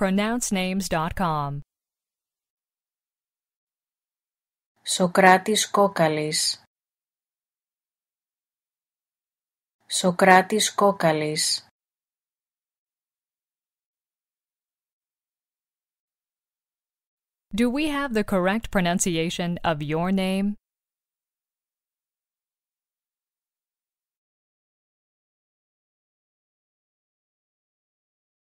pronouncenames.com. Σοκράτης Κόκαλης Σοκράτης Κόκαλης Do we have the correct pronunciation of your name?